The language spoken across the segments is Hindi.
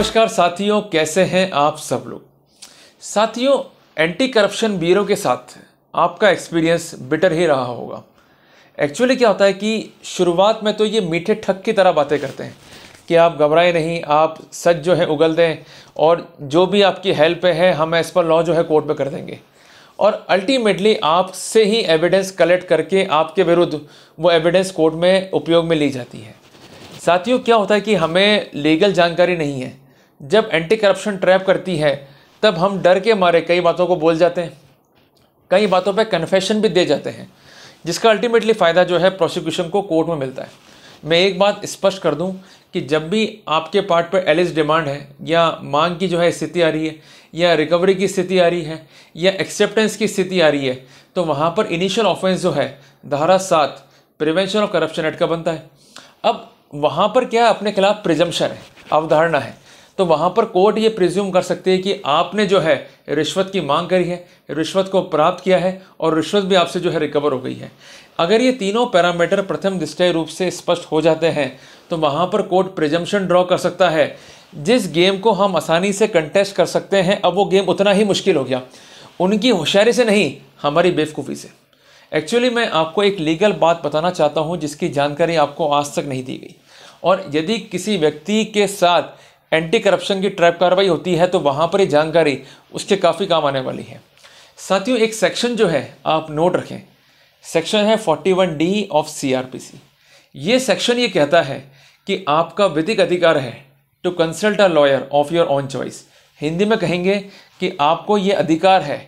नमस्कार साथियों कैसे हैं आप सब लोग साथियों एंटी करप्शन ब्यूरो के साथ आपका एक्सपीरियंस बेटर ही रहा होगा एक्चुअली क्या होता है कि शुरुआत में तो ये मीठे ठग की तरह बातें करते हैं कि आप घबराएं नहीं आप सच जो है उगल दें और जो भी आपकी हेल्प है हम एज पर लॉ जो है कोर्ट में कर देंगे और अल्टीमेटली आपसे ही एविडेंस कलेक्ट करके आपके विरुद्ध वो एविडेंस कोर्ट में उपयोग में ली जाती है साथियों क्या होता है कि हमें लीगल जानकारी नहीं है जब एंटी करप्शन ट्रैप करती है तब हम डर के मारे कई बातों को बोल जाते हैं कई बातों पे कन्फेशन भी दे जाते हैं जिसका अल्टीमेटली फ़ायदा जो है प्रोसिक्यूशन को कोर्ट में मिलता है मैं एक बात स्पष्ट कर दूं कि जब भी आपके पार्ट पर एलिस डिमांड है या मांग की जो है स्थिति आ रही है या रिकवरी की स्थिति आ रही है या एक्सेप्टेंस की स्थिति आ रही है तो वहाँ पर इनिशियल ऑफेंस जो है धारा सात प्रिवेंशन ऑफ करप्शन एक्ट का बनता है अब वहाँ पर क्या अपने खिलाफ प्रिजम्पशन है अवधारणा है तो वहाँ पर कोर्ट ये प्रिज्यूम कर सकती है कि आपने जो है रिश्वत की मांग करी है रिश्वत को प्राप्त किया है और रिश्वत भी आपसे जो है रिकवर हो गई है अगर ये तीनों पैरामीटर प्रथम दृष्टि रूप से स्पष्ट हो जाते हैं तो वहाँ पर कोर्ट प्रिजम्पन ड्रॉ कर सकता है जिस गेम को हम आसानी से कंटेस्ट कर सकते हैं अब वो गेम उतना ही मुश्किल हो गया उनकी होशियारी से नहीं हमारी बेवकूफ़ी से एक्चुअली मैं आपको एक लीगल बात बताना चाहता हूँ जिसकी जानकारी आपको आज तक नहीं दी गई और यदि किसी व्यक्ति के साथ एंटी करप्शन की ट्रैप कार्रवाई होती है तो वहाँ पर ये जानकारी उसके काफ़ी काम आने वाली है साथियों एक सेक्शन जो है आप नोट रखें सेक्शन है 41 डी ऑफ सीआरपीसी ये सेक्शन ये कहता है कि आपका विधिक अधिकार है to consult a lawyer of your own choice Hindi में कहेंगे कि आपको ये अधिकार है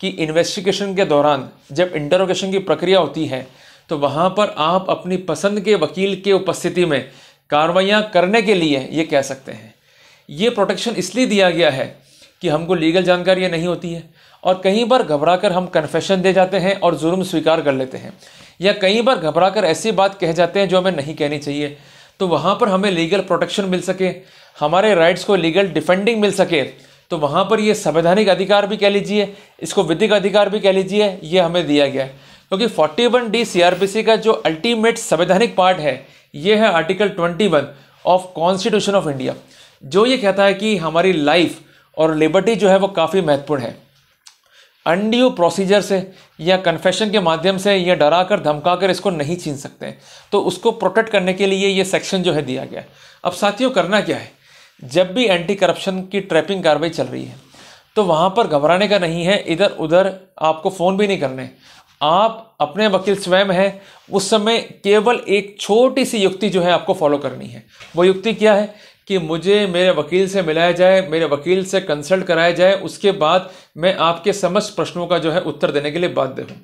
कि इन्वेस्टिगेशन के दौरान जब इंटरोगेशन की प्रक्रिया होती है तो वहाँ पर आप अपनी पसंद के वकील के उपस्थिति में कार्रवाइयाँ करने के लिए ये कह सकते हैं ये प्रोटेक्शन इसलिए दिया गया है कि हमको लीगल जानकारियाँ नहीं होती है और कई बार घबरा कर हम कन्फेशन दे जाते हैं और जुर्म स्वीकार कर लेते हैं या कई बार घबरा कर ऐसी बात कह जाते हैं जो हमें नहीं कहनी चाहिए तो वहाँ पर हमें लीगल प्रोटेक्शन मिल सके हमारे राइट्स को लीगल डिफेंडिंग मिल सके तो वहाँ पर ये संवैधानिक अधिकार भी कह लीजिए इसको विधिक अधिकार भी कह लीजिए ये हमें दिया गया है क्योंकि फोर्टी वन डी सी का जो अल्टीमेट संवैधानिक पार्ट है ये है article twenty one of constitution of India जो ये कहता है कि हमारी लाइफ और लिबर्टी जो है वो काफ़ी महत्वपूर्ण है अनड्यू प्रोसीजर से या कन्फेशन के माध्यम से या डरा कर धमका कर इसको नहीं छीन सकते तो उसको प्रोटेक्ट करने के लिए ये सेक्शन जो है दिया गया अब साथियों करना क्या है जब भी एंटी करप्शन की ट्रैपिंग कार्रवाई चल रही है तो वहाँ पर घबराने का नहीं है इधर उधर आपको फ़ोन भी नहीं करने आप अपने वकील स्वयं हैं उस समय केवल एक छोटी सी युक्ति जो है आपको फॉलो करनी है वो युक्ति क्या है कि मुझे मेरे वकील से मिलाया जाए मेरे वकील से कंसल्ट कराया जाए उसके बाद मैं आपके समस्त प्रश्नों का जो है उत्तर देने के लिए बाध्य हूँ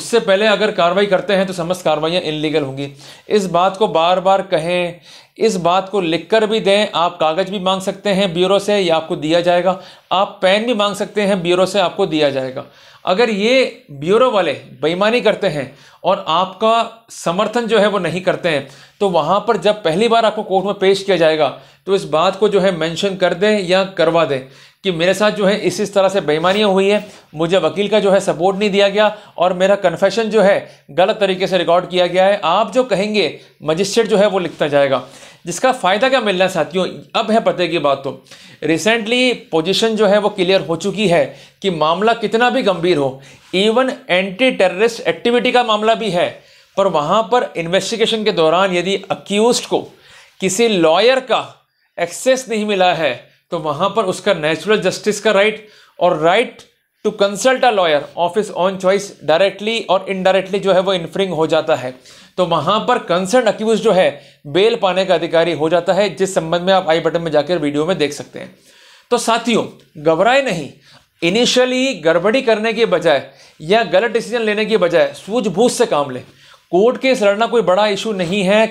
उससे पहले अगर कार्रवाई करते हैं तो समस्त कार्रवाइयाँ इनलीगल होंगी इस बात को बार बार कहें इस बात को लिखकर भी दें आप कागज़ भी मांग सकते हैं ब्यूरो से या आपको दिया जाएगा आप पेन भी मांग सकते हैं ब्यूरो से आपको दिया जाएगा अगर ये ब्यूरो वाले बेईमानी करते हैं और आपका समर्थन जो है वो नहीं करते हैं तो वहाँ पर जब पहली बार आपको कोर्ट में पेश किया जाएगा तो इस बात को जो है मेंशन कर दें या करवा दें कि मेरे साथ जो है इस इस तरह से बेईमानियाँ हुई है मुझे वकील का जो है सपोर्ट नहीं दिया गया और मेरा कन्फेशन जो है गलत तरीके से रिकॉर्ड किया गया है आप जो कहेंगे मजिस्ट्रेट जो है वो लिखता जाएगा जिसका फ़ायदा क्या मिलना साथियों अब है पते की बात तो रिसेंटली पोजीशन जो है वो क्लियर हो चुकी है कि मामला कितना भी गंभीर हो इवन एंटी टेररिस्ट एक्टिविटी का मामला भी है पर वहाँ पर इन्वेस्टिगेशन के दौरान यदि अक्यूज को किसी लॉयर का एक्सेस नहीं मिला है तो वहां पर उसका नेचुरल जस्टिस का राइट और right to consult a lawyer of his own choice directly और इनडायरेक्टली जो है वो इन्फ्रिंग हो जाता है तो वहां पर कंसर्न अक्यूज जो है बेल पाने का अधिकारी हो जाता है जिस संबंध में आप आई बटन में जाकर वीडियो में देख सकते हैं तो साथियों घबराए नहीं इनिशियली गड़बड़ी करने के बजाय या गलत डिसीजन लेने के बजाय सूझबूझ से काम लें कोर्ट केस लड़ना कोई बड़ा इशू नहीं है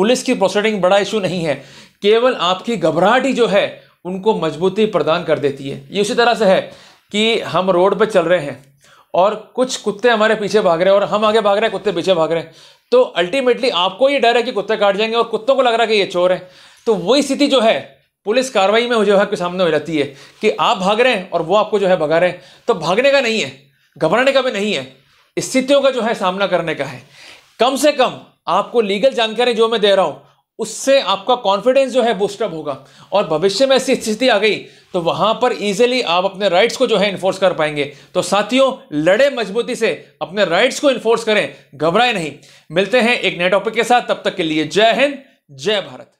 पुलिस की प्रोसीडिंग बड़ा इशू नहीं है केवल आपकी घबराहट ही जो है उनको मजबूती प्रदान कर देती है ये उसी तरह से है कि हम रोड पर चल रहे हैं और कुछ कुत्ते हमारे पीछे भाग रहे हैं और हम आगे भाग रहे हैं कुत्ते पीछे भाग रहे हैं तो अल्टीमेटली आपको ये डर है कि कुत्ते काट जाएंगे और कुत्तों को लग रहा है कि ये चोर है तो वही स्थिति जो है पुलिस कार्रवाई में जो है आपके सामने हो जाती है कि आप भाग रहे हैं और वो आपको जो है भगा रहे हैं तो भागने का नहीं है घबराने का भी नहीं है स्थितियों का जो है सामना करने का है कम से कम आपको लीगल जानकारी जो मैं दे रहा हूँ उससे आपका कॉन्फिडेंस जो है बूस्टअप होगा और भविष्य में ऐसी स्थिति आ गई तो वहां पर इजीली आप अपने राइट्स को जो है इन्फोर्स कर पाएंगे तो साथियों लड़े मजबूती से अपने राइट्स को इन्फोर्स करें घबराए नहीं मिलते हैं एक नए टॉपिक के साथ तब तक के लिए जय हिंद जय भारत